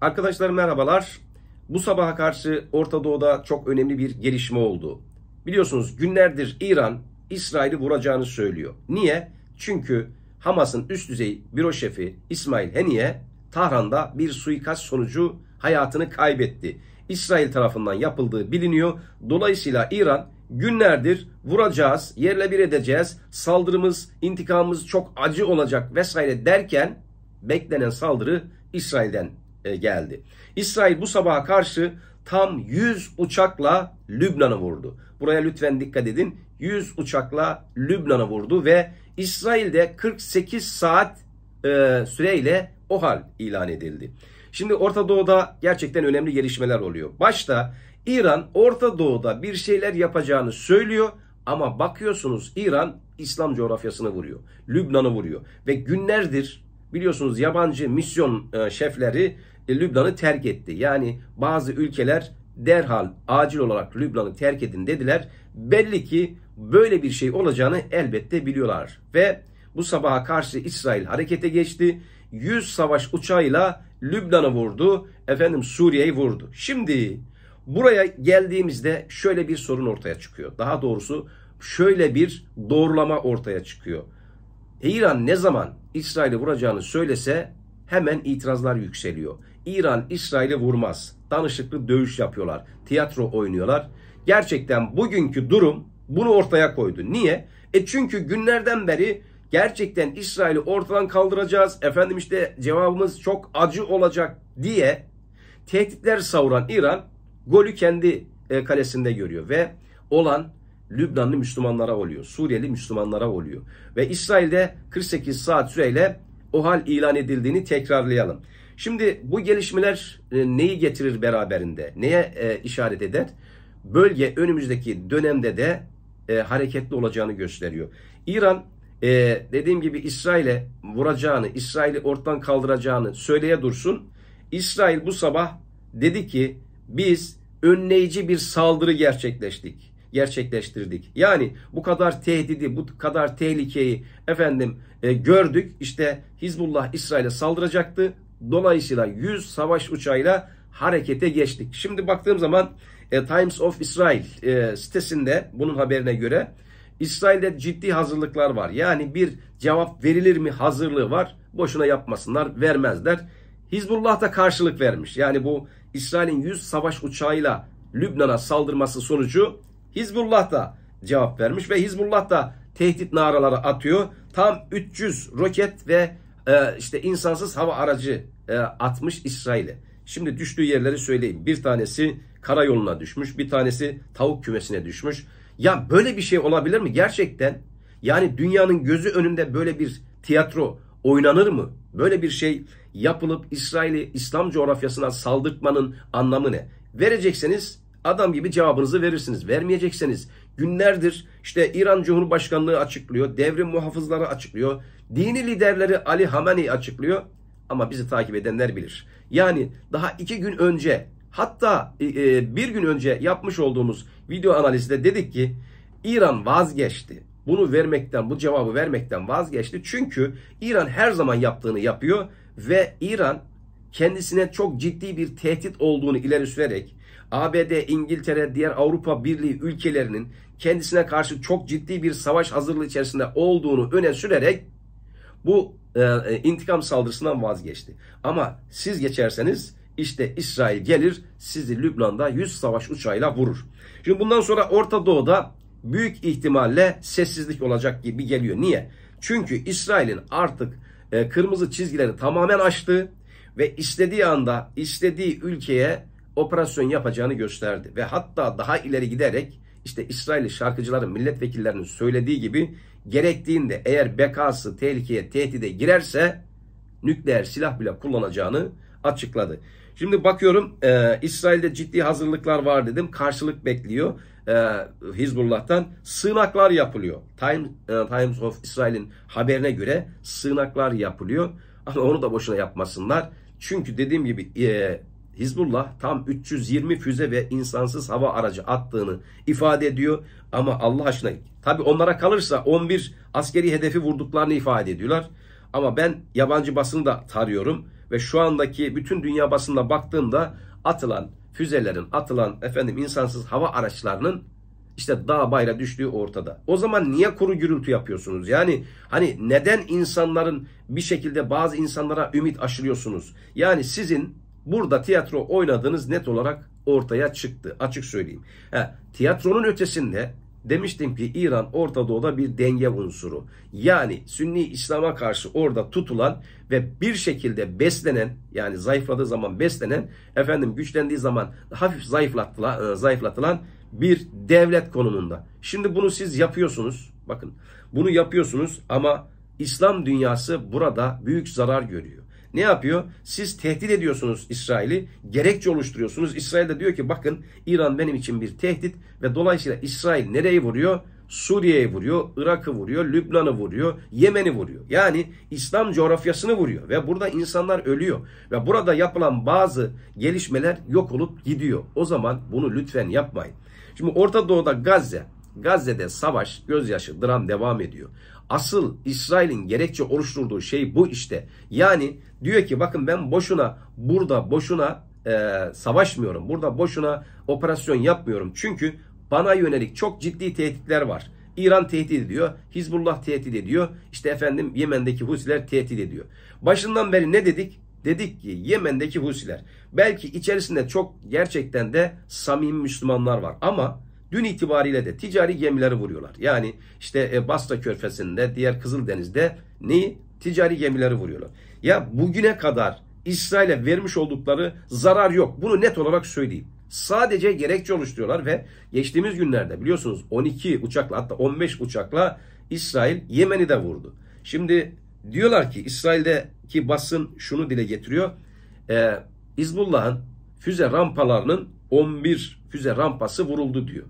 Arkadaşlar merhabalar. Bu sabaha karşı Orta Doğu'da çok önemli bir gelişme oldu. Biliyorsunuz günlerdir İran İsrail'i vuracağını söylüyor. Niye? Çünkü Hamas'ın üst düzey büro şefi İsmail Heniye Tahran'da bir suikast sonucu hayatını kaybetti. İsrail tarafından yapıldığı biliniyor. Dolayısıyla İran günlerdir vuracağız, yerle bir edeceğiz, saldırımız, intikamımız çok acı olacak vesaire derken beklenen saldırı İsrail'den e, geldi. İsrail bu sabaha karşı tam 100 uçakla Lübnan'ı vurdu. Buraya lütfen dikkat edin. 100 uçakla Lübnan'ı vurdu ve İsrail'de 48 saat e, süreyle o hal ilan edildi. Şimdi Orta Doğu'da gerçekten önemli gelişmeler oluyor. Başta İran Orta Doğu'da bir şeyler yapacağını söylüyor ama bakıyorsunuz İran İslam coğrafyasını vuruyor. Lübnan'ı vuruyor ve günlerdir biliyorsunuz yabancı misyon e, şefleri Lübnan'ı terk etti. Yani bazı ülkeler derhal acil olarak Lübnan'ı terk edin dediler. Belli ki böyle bir şey olacağını elbette biliyorlar. Ve bu sabaha karşı İsrail harekete geçti. 100 savaş uçağıyla Lübnan'ı vurdu. Efendim Suriye'yi vurdu. Şimdi buraya geldiğimizde şöyle bir sorun ortaya çıkıyor. Daha doğrusu şöyle bir doğrulama ortaya çıkıyor. İran ne zaman İsrail'i vuracağını söylese hemen itirazlar yükseliyor. İran İsrail'i vurmaz. Danışıklı dövüş yapıyorlar. Tiyatro oynuyorlar. Gerçekten bugünkü durum bunu ortaya koydu. Niye? E çünkü günlerden beri gerçekten İsrail'i ortadan kaldıracağız. Efendim işte cevabımız çok acı olacak diye tehditler savuran İran golü kendi e, kalesinde görüyor ve olan Lübnanlı Müslümanlara oluyor. Suriyeli Müslümanlara oluyor. Ve İsrail'de 48 saat süreyle o hal ilan edildiğini tekrarlayalım. Şimdi bu gelişmeler e, neyi getirir beraberinde? Neye e, işaret eder? Bölge önümüzdeki dönemde de e, hareketli olacağını gösteriyor. İran e, dediğim gibi İsrail'e vuracağını, İsrail'i ortadan kaldıracağını söyleye dursun. İsrail bu sabah dedi ki biz önleyici bir saldırı gerçekleştik gerçekleştirdik. Yani bu kadar tehdidi, bu kadar tehlikeyi efendim e, gördük. İşte Hizbullah İsrail'e saldıracaktı. Dolayısıyla 100 savaş uçağıyla harekete geçtik. Şimdi baktığım zaman e, Times of Israel e, sitesinde bunun haberine göre İsrail'de ciddi hazırlıklar var. Yani bir cevap verilir mi hazırlığı var. Boşuna yapmasınlar, vermezler. Hizbullah da karşılık vermiş. Yani bu İsrail'in 100 savaş uçağıyla Lübnan'a saldırması sonucu Hizbullah da cevap vermiş ve Hizbullah da tehdit naraları atıyor. Tam 300 roket ve e, işte insansız hava aracı 60 e, atmış İsrail'e. Şimdi düştüğü yerleri söyleyeyim. Bir tanesi karayoluna düşmüş, bir tanesi tavuk kümesine düşmüş. Ya böyle bir şey olabilir mi gerçekten? Yani dünyanın gözü önünde böyle bir tiyatro oynanır mı? Böyle bir şey yapılıp İsrail'i İslam coğrafyasına saldırtmanın anlamı ne? Verecekseniz adam gibi cevabınızı verirsiniz. Vermeyecekseniz günlerdir işte İran Cumhurbaşkanlığı açıklıyor, devrim muhafızları açıklıyor, dini liderleri Ali Hamani açıklıyor. Ama bizi takip edenler bilir. Yani daha iki gün önce hatta e, e, bir gün önce yapmış olduğumuz video analizde dedik ki İran vazgeçti. Bunu vermekten, bu cevabı vermekten vazgeçti. Çünkü İran her zaman yaptığını yapıyor ve İran kendisine çok ciddi bir tehdit olduğunu ileri sürerek ABD, İngiltere, diğer Avrupa Birliği ülkelerinin kendisine karşı çok ciddi bir savaş hazırlığı içerisinde olduğunu öne sürerek bu e, e, intikam saldırısından vazgeçti. Ama siz geçerseniz işte İsrail gelir sizi Lübnan'da 100 savaş uçağıyla vurur. Şimdi bundan sonra Orta Doğu'da büyük ihtimalle sessizlik olacak gibi geliyor. Niye? Çünkü İsrail'in artık e, kırmızı çizgileri tamamen aştı ve istediği anda istediği ülkeye operasyon yapacağını gösterdi. Ve hatta daha ileri giderek işte İsrail şarkıcıların milletvekillerinin söylediği gibi gerektiğinde eğer bekası tehlikeye tehdide girerse nükleer silah bile kullanacağını açıkladı. Şimdi bakıyorum e, İsrail'de ciddi hazırlıklar var dedim. Karşılık bekliyor e, Hizbullah'tan. Sığınaklar yapılıyor. Time, e, Times of İsrail'in haberine göre sığınaklar yapılıyor. Ama onu da boşuna yapmasınlar. Çünkü dediğim gibi e, Hizbullah tam 320 füze ve insansız hava aracı attığını ifade ediyor. Ama Allah aşkına tabi onlara kalırsa 11 askeri hedefi vurduklarını ifade ediyorlar. Ama ben yabancı basını da tarıyorum ve şu andaki bütün dünya basınına baktığımda atılan füzelerin, atılan efendim insansız hava araçlarının işte dağ bayra düştüğü ortada. O zaman niye kuru gürültü yapıyorsunuz? Yani hani neden insanların bir şekilde bazı insanlara ümit aşılıyorsunuz? Yani sizin Burada tiyatro oynadığınız net olarak ortaya çıktı. Açık söyleyeyim. He, tiyatronun ötesinde demiştim ki İran Orta Doğu'da bir denge unsuru. Yani Sünni İslam'a karşı orada tutulan ve bir şekilde beslenen yani zayıfladığı zaman beslenen efendim güçlendiği zaman hafif zayıflatılan, e, zayıflatılan bir devlet konumunda. Şimdi bunu siz yapıyorsunuz. Bakın bunu yapıyorsunuz ama İslam dünyası burada büyük zarar görüyor ne yapıyor? Siz tehdit ediyorsunuz İsrail'i, gerekçe oluşturuyorsunuz. İsrail de diyor ki bakın İran benim için bir tehdit ve dolayısıyla İsrail nereyi vuruyor? Suriye'yi vuruyor, Irak'ı vuruyor, Lübnan'ı vuruyor, Yemen'i vuruyor. Yani İslam coğrafyasını vuruyor ve burada insanlar ölüyor ve burada yapılan bazı gelişmeler yok olup gidiyor. O zaman bunu lütfen yapmayın. Şimdi Orta Doğu'da Gazze, Gazze'de savaş, gözyaşı, dram devam ediyor. Asıl İsrail'in gerekçe oluşturduğu şey bu işte. Yani diyor ki bakın ben boşuna burada boşuna e, savaşmıyorum. Burada boşuna operasyon yapmıyorum. Çünkü bana yönelik çok ciddi tehditler var. İran tehdit ediyor. Hizbullah tehdit ediyor. İşte efendim Yemen'deki Husiler tehdit ediyor. Başından beri ne dedik? Dedik ki Yemen'deki Husiler. Belki içerisinde çok gerçekten de samimi Müslümanlar var. Ama Dün itibariyle de ticari gemileri vuruyorlar. Yani işte e, Basta Körfezi'nde, diğer Kızıldeniz'de neyi? Ticari gemileri vuruyorlar. Ya bugüne kadar İsrail'e vermiş oldukları zarar yok. Bunu net olarak söyleyeyim. Sadece gerekçe oluşturuyorlar ve geçtiğimiz günlerde biliyorsunuz 12 uçakla hatta 15 uçakla İsrail Yemen'i de vurdu. Şimdi diyorlar ki İsrail'deki basın şunu dile getiriyor. E, İzbullah'ın füze rampalarının 11 füze rampası vuruldu diyor.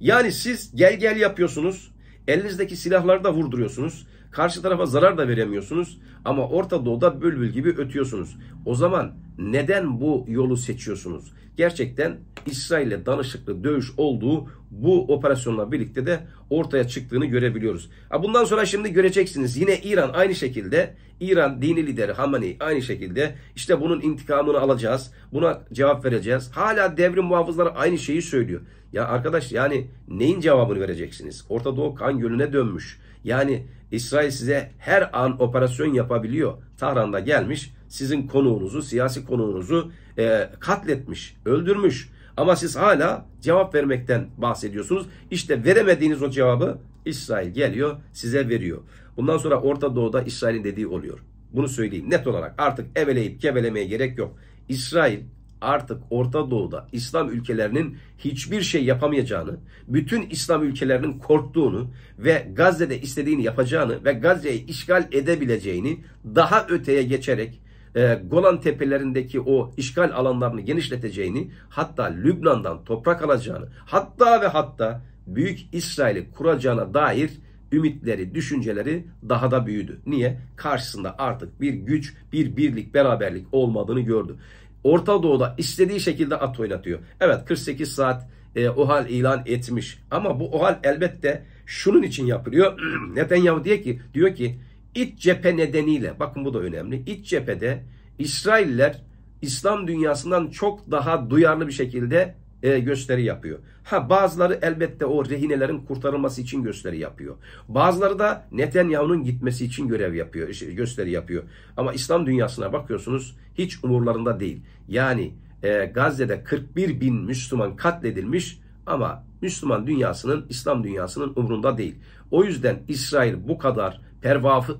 Yani siz gel gel yapıyorsunuz. Elinizdeki silahları da vurduruyorsunuz. Karşı tarafa zarar da veremiyorsunuz ama Orta Doğu'da bülbül gibi ötüyorsunuz. O zaman neden bu yolu seçiyorsunuz? Gerçekten İsrail'le danışıklı dövüş olduğu bu operasyonla birlikte de ortaya çıktığını görebiliyoruz. Bundan sonra şimdi göreceksiniz yine İran aynı şekilde İran dini lideri Hamani aynı şekilde işte bunun intikamını alacağız. Buna cevap vereceğiz. Hala devrim muhafızları aynı şeyi söylüyor. Ya arkadaş yani neyin cevabını vereceksiniz? Orta Doğu kan gölüne dönmüş. Yani İsrail size her an operasyon yapabiliyor. Tahran'da gelmiş sizin konuğunuzu, siyasi konuğunuzu e, katletmiş, öldürmüş. Ama siz hala cevap vermekten bahsediyorsunuz. İşte veremediğiniz o cevabı İsrail geliyor size veriyor. Bundan sonra Orta Doğu'da İsrail'in dediği oluyor. Bunu söyleyeyim net olarak artık eveleyip gevelemeye gerek yok. İsrail artık Orta Doğu'da İslam ülkelerinin hiçbir şey yapamayacağını, bütün İslam ülkelerinin korktuğunu ve Gazze'de istediğini yapacağını ve Gazze'yi işgal edebileceğini daha öteye geçerek e, Golan tepelerindeki o işgal alanlarını genişleteceğini, hatta Lübnan'dan toprak alacağını, hatta ve hatta Büyük İsrail'i kuracağına dair ümitleri, düşünceleri daha da büyüdü. Niye? Karşısında artık bir güç, bir birlik, beraberlik olmadığını gördü. Orta Doğu'da istediği şekilde at oynatıyor. Evet 48 saat e, OHAL ilan etmiş. Ama bu OHAL elbette şunun için yapılıyor. Netanyahu diye ki, diyor ki iç cephe nedeniyle bakın bu da önemli. İç cephede İsrailler İslam dünyasından çok daha duyarlı bir şekilde e, gösteri yapıyor. Ha bazıları elbette o rehinelerin kurtarılması için gösteri yapıyor. Bazıları da Netanyahu'nun gitmesi için görev yapıyor, gösteri yapıyor. Ama İslam dünyasına bakıyorsunuz hiç umurlarında değil. Yani e, Gazze'de 41 bin Müslüman katledilmiş ama Müslüman dünyasının, İslam dünyasının umrunda değil. O yüzden İsrail bu kadar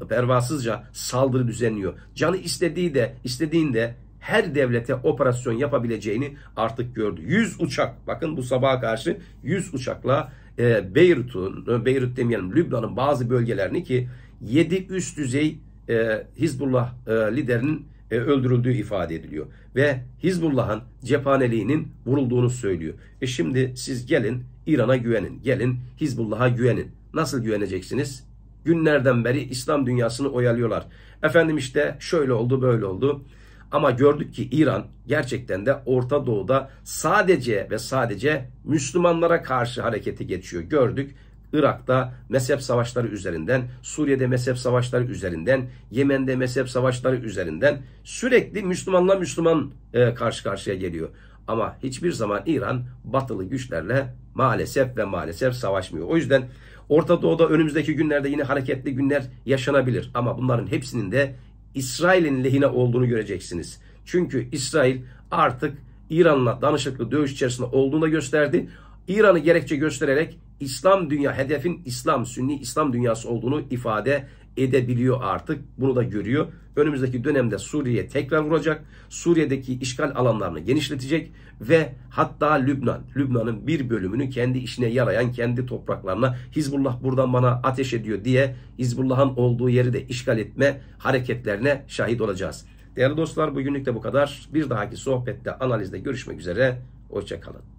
pervasızca saldırı düzenliyor. Canı istediği de istediğinde her devlete operasyon yapabileceğini artık gördü. 100 uçak bakın bu sabaha karşı 100 uçakla e, Beyrut'un, e, Beyrut demeyelim Lübnan'ın bazı bölgelerini ki 7 üst düzey e, Hizbullah e, liderinin e, öldürüldüğü ifade ediliyor. Ve Hizbullah'ın cephaneliğinin vurulduğunu söylüyor. E şimdi siz gelin İran'a güvenin, gelin Hizbullah'a güvenin. Nasıl güveneceksiniz? Günlerden beri İslam dünyasını oyalıyorlar. Efendim işte şöyle oldu böyle oldu. Ama gördük ki İran gerçekten de Orta Doğu'da sadece ve sadece Müslümanlara karşı harekete geçiyor. Gördük Irak'ta mezhep savaşları üzerinden, Suriye'de mezhep savaşları üzerinden, Yemen'de mezhep savaşları üzerinden sürekli Müslümanla Müslüman e, karşı karşıya geliyor. Ama hiçbir zaman İran batılı güçlerle maalesef ve maalesef savaşmıyor. O yüzden Orta Doğu'da önümüzdeki günlerde yine hareketli günler yaşanabilir. Ama bunların hepsinin de İsrail'in lehine olduğunu göreceksiniz. Çünkü İsrail artık İran'la danışıklı dövüş içerisinde olduğunu da gösterdi. İran'ı gerekçe göstererek İslam dünya hedefin İslam, Sünni İslam dünyası olduğunu ifade edebiliyor artık. Bunu da görüyor. Önümüzdeki dönemde Suriye tekrar vuracak. Suriye'deki işgal alanlarını genişletecek ve hatta Lübnan, Lübnan'ın bir bölümünü kendi işine yarayan kendi topraklarına Hizbullah buradan bana ateş ediyor diye Hizbullah'ın olduğu yeri de işgal etme hareketlerine şahit olacağız. Değerli dostlar bugünlük de bu kadar. Bir dahaki sohbette, analizde görüşmek üzere. Hoşçakalın.